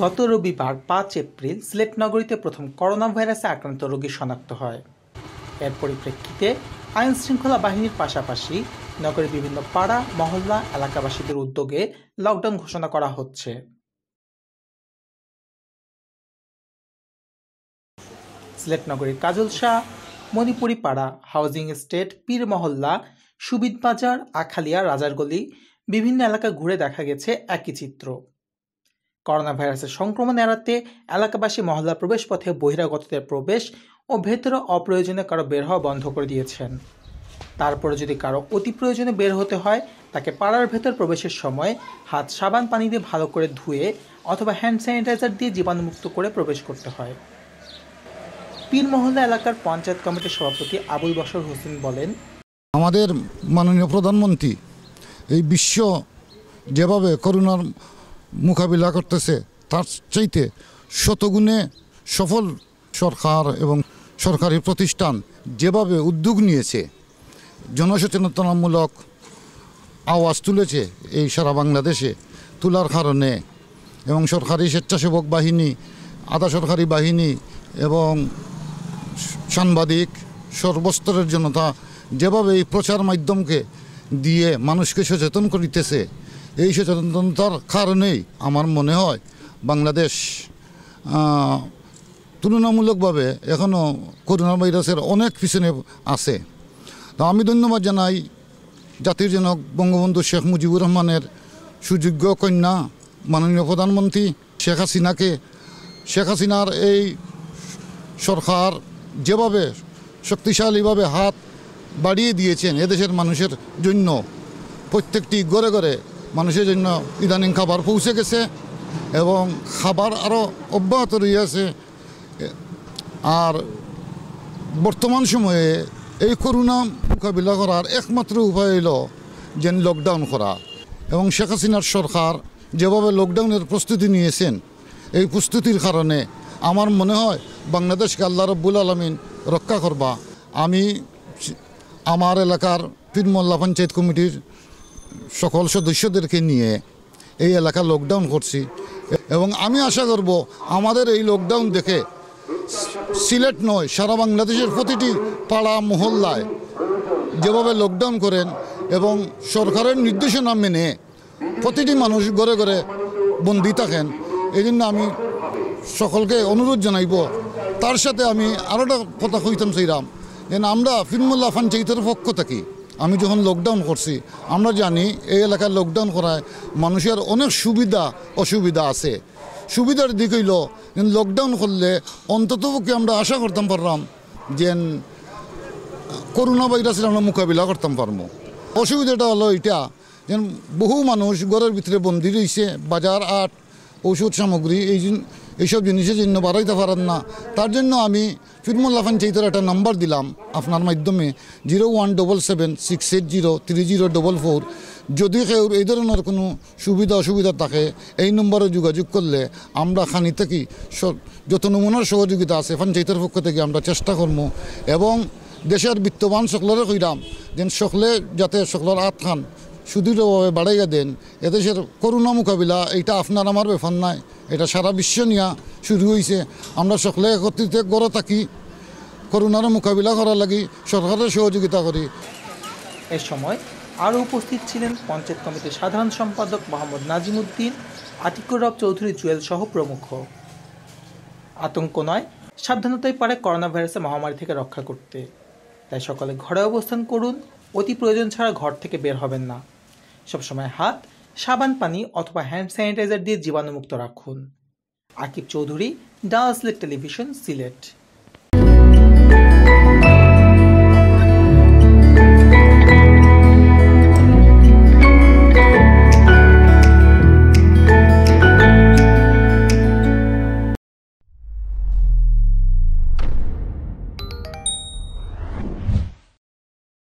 গত রবিবার পাঁচ এপ্রিল সিলেট নগরীতে প্রথম করোনা ভাইরাসে আক্রান্ত রোগী শনাক্ত হয় এর পরিপ্রেক্ষিতে আইন শৃঙ্খলা বাহিনীর পাশাপাশি নগরের বিভিন্ন পাড়া মহল্লা এলাকাবাসীদের উদ্যোগে লকডাউন ঘোষণা করা হচ্ছে সিলেট নগরীর কাজল শাহ মণিপুরি পাড়া হাউজিং এস্টেট পীর মহল্লা সুবিদ বাজার আখালিয়া রাজারগলি বিভিন্ন এলাকা ঘুরে দেখা গেছে একই চিত্র করোনা ভাইরাসের সংক্রমণ এড়াতে এলাকাবাসী মহল্লা প্রবেশপথে বহিরাগতদের প্রবেশ ও ভেতরে অপ্রয়োজনে কারো বের হওয়া বন্ধ করে দিয়েছেন তারপরে যদি কারো অতি প্রয়োজনে বের হতে হয় তাকে পাড়ার ভেতর প্রবেশের সময় হাত সাবান পানি দিয়ে ভালো করে ধুয়ে অথবা হ্যান্ড স্যানিটাইজার দিয়ে জীবাণুমুক্ত করে প্রবেশ করতে হয় পীর মহল্লা এলাকার পঞ্চায়েত কমিটির সভাপতি আবুল বসর হোসেন বলেন আমাদের মাননীয় প্রধানমন্ত্রী এই বিশ্ব যেভাবে করোনার মোকাবিলা করতেছে তার চাইতে শতগুণে সফল সরকার এবং সরকারি প্রতিষ্ঠান যেভাবে উদ্যোগ নিয়েছে জনসচেতনতামূলক আওয়াজ তুলেছে এই সারা বাংলাদেশে তোলার কারণে এবং সরকারি স্বেচ্ছাসেবক বাহিনী আধা সরকারি বাহিনী এবং সাংবাদিক সর্বস্তরের জনতা যেভাবে এই প্রচার মাধ্যমকে দিয়ে মানুষকে সচেতন করিতেছে এই সচেতনতার কারণেই আমার মনে হয় বাংলাদেশ তুলনামূলকভাবে এখনও করোনা ভাইরাসের অনেক পিছনে আছে তো আমি ধন্যবাদ জানাই জাতির জনক বঙ্গবন্ধু শেখ মুজিবুর রহমানের সুযোগ্য কন্যা মাননীয় প্রধানমন্ত্রী শেখ হাসিনাকে শেখ হাসিনার এই সরকার যেভাবে শক্তিশালীভাবে হাত বাড়িয়ে দিয়েছেন এদেশের মানুষের জন্য প্রত্যেকটি গড়ে গড়ে মানুষের জন্য ইদানিং খাবার পৌঁছে গেছে এবং খাবার আরও অব্যাহত রয়েছে আর বর্তমান সময়ে এই করোনা মোকাবিলা করার একমাত্র উপায় হইল যে লকডাউন করা এবং শেখ হাসিনার সরকার যেভাবে লকডাউনের প্রস্তুতি নিয়েছেন এই প্রস্তুতির কারণে আমার মনে হয় বাংলাদেশকে আল্লাহ রব্বুল আলমিন রক্ষা করবা আমি আমার এলাকার পীরমল্লা পঞ্চায়েত কমিটির সকল সদস্যদেরকে নিয়ে এই এলাকা লকডাউন করছি এবং আমি আশা করব আমাদের এই লকডাউন দেখে সিলেট নয় সারা বাংলাদেশের প্রতিটি পাড়া মহল্লায় যেভাবে লকডাউন করেন এবং সরকারের নির্দেশনা মেনে প্রতিটি মানুষ ঘরে ঘরে বন্দি থাকেন এই জন্য আমি সকলকে অনুরোধ জানাইব তার সাথে আমি একটা কথা কইতাম সেইরাম যেন আমরা ফিনমুল্লাহ ফান পক্ষ থাকি আমি যখন লকডাউন করছি আমরা জানি এই এলাকায় লকডাউন করায় মানুষের অনেক সুবিধা অসুবিধা আছে সুবিধার দিক হইল লকডাউন করলে অন্ততপক্ষে আমরা আশা করতাম পারলাম যে করোনা ভাইরাসের আমরা মোকাবিলা করতাম পারবো অসুবিধাটা হলো এটা যেন বহু মানুষ ঘরের ভিতরে বন্দি রয়েছে বাজার আট ঔষধ সামগ্রী এই এইসব জিনিসের জন্য বাড়াইতে পারেন না তার জন্য আমি ফিরমুল্লা চৈতার একটা নাম্বার দিলাম আপনার মাধ্যমে zero one double seven six eight zero three zero double four যদি কেউ এই ধরনের কোনো সুবিধা অসুবিধা থাকে এই নম্বরে যোগাযোগ করলে আমরা খানি থেকে যত নমুনার সহযোগিতা আছে চৈতার পক্ষ থেকে আমরা চেষ্টা করব এবং দেশের বিত্তবান সকলের কইরাম যেন সকলে যাতে সকলের আত খান সুদৃঢ়ভাবে বাড়াইয়া দেন এদেশের করুণা মোকাবিলা এটা আপনার আমার ব্যাপার নাই এটা সারা বিশ্ব নিয়ে শুরু হয়েছে আমরা সকলে একত্রিত গড়ে থাকি করোনার মোকাবিলা করার লাগি সরকারের সহযোগিতা করি এ সময় আরও উপস্থিত ছিলেন পঞ্চায়েত কমিটির সাধারণ সম্পাদক মোহাম্মদ নাজিমুদ্দিন আতিকুর রব চৌধুরী জুয়েল সহ প্রমুখ আতঙ্ক নয় সাবধানতাই পারে করোনা ভাইরাসের মহামারী থেকে রক্ষা করতে তাই সকালে ঘরে অবস্থান করুন অতি প্রয়োজন ছাড়া ঘর থেকে বের হবেন না সবসময় হাত সাবান পানি অথবা হ্যান্ড স্যানিটাইজার দিয়ে জীবাণুমুক্ত রাখুন আকিব চৌধুরী ডালসলেট টেলিভিশন সিলেট